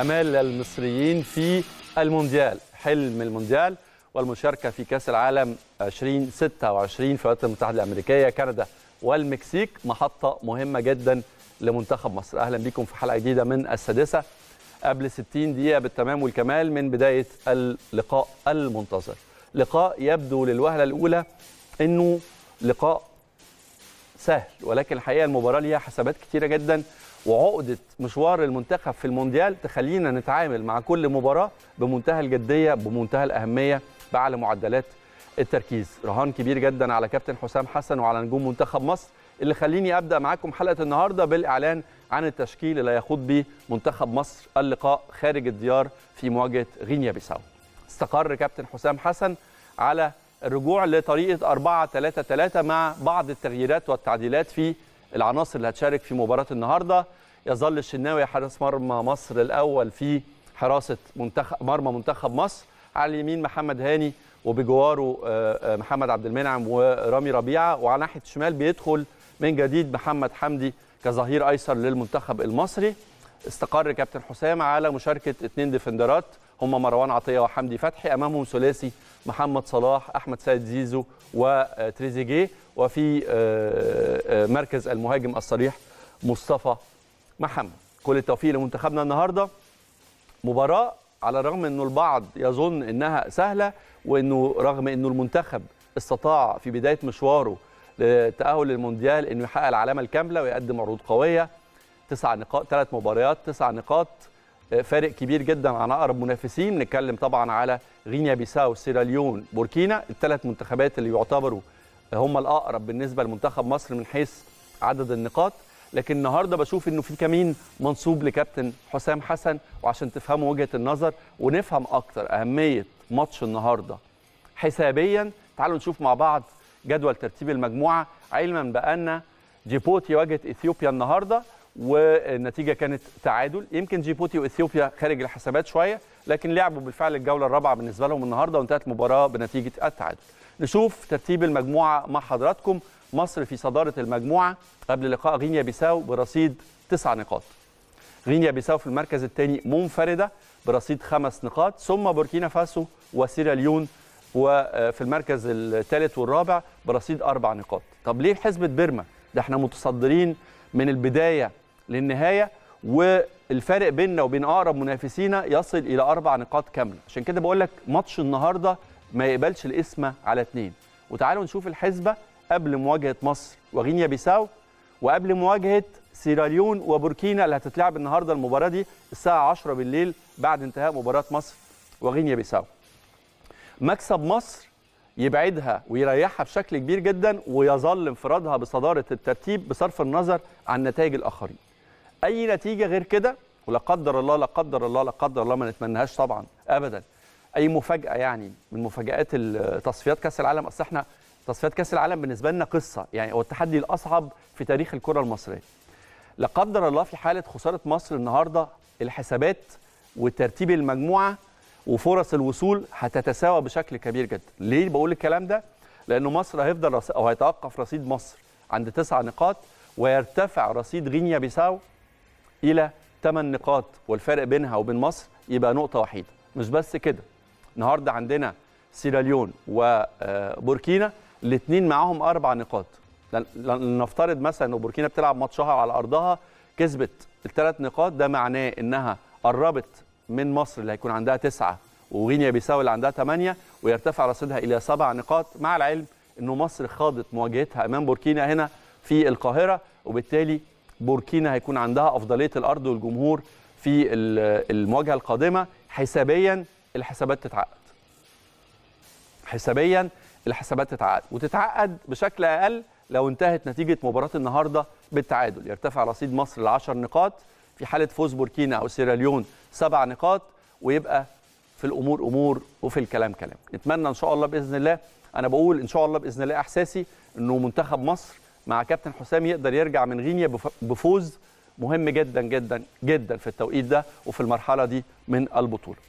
امال المصريين في المونديال حلم المونديال والمشاركه في كاس العالم 2026 في الولايات المتحده الامريكيه كندا والمكسيك محطه مهمه جدا لمنتخب مصر اهلا بكم في حلقه جديده من السادسه قبل 60 دقيقه بالتمام والكمال من بدايه اللقاء المنتظر لقاء يبدو للوهله الاولى انه لقاء سهل ولكن الحقيقه المباراه ليها حسابات كثيره جدا وعقده مشوار المنتخب في المونديال تخلينا نتعامل مع كل مباراه بمنتهى الجديه بمنتهى الاهميه باعلى معدلات التركيز رهان كبير جدا على كابتن حسام حسن وعلى نجوم منتخب مصر اللي خليني ابدا معاكم حلقه النهارده بالاعلان عن التشكيل اللي يخوض به منتخب مصر اللقاء خارج الديار في مواجهه غينيا بيساو استقر كابتن حسام حسن على الرجوع لطريقه 4 3 3 مع بعض التغييرات والتعديلات في العناصر اللي هتشارك في مباراه النهارده يظل الشناوي حارس مرمى مصر الاول في حراسه منتخب مرمى منتخب مصر على اليمين محمد هاني وبجواره آه، آه، محمد عبد المنعم ورامي ربيعه وعلى ناحيه الشمال بيدخل من جديد محمد حمدي كظهير ايسر للمنتخب المصري استقر كابتن حسام على مشاركه اثنين ديفندرات هم مروان عطيه وحمدي فتحي امامهم ثلاثي محمد صلاح احمد سيد زيزو وتريزيجيه آه، وفي آه، آه، مركز المهاجم الصريح مصطفى محمد كل التوفيق لمنتخبنا النهارده مباراه على الرغم انه البعض يظن انها سهله وانه رغم انه المنتخب استطاع في بدايه مشواره لتاهل المونديال انه يحقق العلامه الكامله ويقدم عروض قويه تسع نقاط ثلاث مباريات تسع نقاط فارق كبير جدا عن اقرب منافسين نتكلم طبعا على غينيا بيساو سيراليون بوركينا الثلاث منتخبات اللي يعتبروا هم الاقرب بالنسبه لمنتخب مصر من حيث عدد النقاط لكن النهارده بشوف انه في كمين منصوب لكابتن حسام حسن وعشان تفهموا وجهه النظر ونفهم اكتر اهميه ماتش النهارده حسابيا تعالوا نشوف مع بعض جدول ترتيب المجموعه علما بان جيبوتي واجهت اثيوبيا النهارده والنتيجه كانت تعادل يمكن جيبوتي واثيوبيا خارج الحسابات شويه لكن لعبوا بالفعل الجوله الرابعه بالنسبه لهم النهارده وانتهت المباراه بنتيجه التعادل نشوف ترتيب المجموعه مع حضراتكم مصر في صداره المجموعه قبل لقاء غينيا بيساو برصيد تسع نقاط غينيا بيساو في المركز الثاني منفرده برصيد خمس نقاط ثم بوركينا فاسو وسيراليون وفي آه، المركز الثالث والرابع برصيد اربع نقاط طب ليه حزبه بيرما ده احنا متصدرين من البدايه للنهايه والفارق بيننا وبين اقرب منافسينا يصل الى اربع نقاط كامله عشان كده بقول لك ماتش النهارده ما يقبلش القسمه على اثنين وتعالوا نشوف الحسبه قبل مواجهه مصر وغينيا بيساو وقبل مواجهه سيراليون وبوركينا اللي هتتلعب النهارده المباراه دي الساعه 10 بالليل بعد انتهاء مباراه مصر وغينيا بيساو مكسب مصر يبعدها ويريحها بشكل كبير جدا ويظل انفرادها بصداره الترتيب بصرف النظر عن نتائج الاخرين اي نتيجه غير كده ولا قدر الله لا قدر الله لا قدر الله ما نتمناهاش طبعا ابدا اي مفاجاه يعني من مفاجات تصفيات كاس العالم اصل احنا تصفيات كاس العالم بالنسبه لنا قصه يعني هو التحدي الاصعب في تاريخ الكره المصريه لا قدر الله في حاله خساره مصر النهارده الحسابات وترتيب المجموعه وفرص الوصول هتتساوى بشكل كبير جدا ليه بقول الكلام ده لانه مصر هيفضل او هيتوقف رصيد مصر عند تسع نقاط ويرتفع رصيد غينيا بيساو الى 8 نقاط والفرق بينها وبين مصر يبقى نقطه وحيده مش بس كده النهارده عندنا سيراليون وبوركينا آه، الاثنين معاهم اربع نقاط لنفترض مثلا ان بوركينا بتلعب ماتشها على ارضها كسبت الثلاث نقاط ده معناه انها قربت من مصر اللي هيكون عندها تسعه وغينيا بيساو اللي عندها ثمانيه ويرتفع رصيدها الى سبع نقاط مع العلم انه مصر خاضت مواجهتها امام بوركينا هنا في القاهره وبالتالي بوركينا هيكون عندها افضليه الارض والجمهور في المواجهه القادمه حسابيا الحسابات تتعقد حسابيا الحسابات تتعقد وتتعقد بشكل اقل لو انتهت نتيجه مباراه النهارده بالتعادل يرتفع رصيد مصر ل 10 نقاط في حاله فوز بوركينا او سيراليون سبع نقاط ويبقى في الامور امور وفي الكلام كلام نتمنى ان شاء الله باذن الله انا بقول ان شاء الله باذن الله احساسي انه منتخب مصر مع كابتن حسام يقدر يرجع من غينيا بفوز مهم جدا جدا جدا في التوقيت ده وفي المرحله دي من البطوله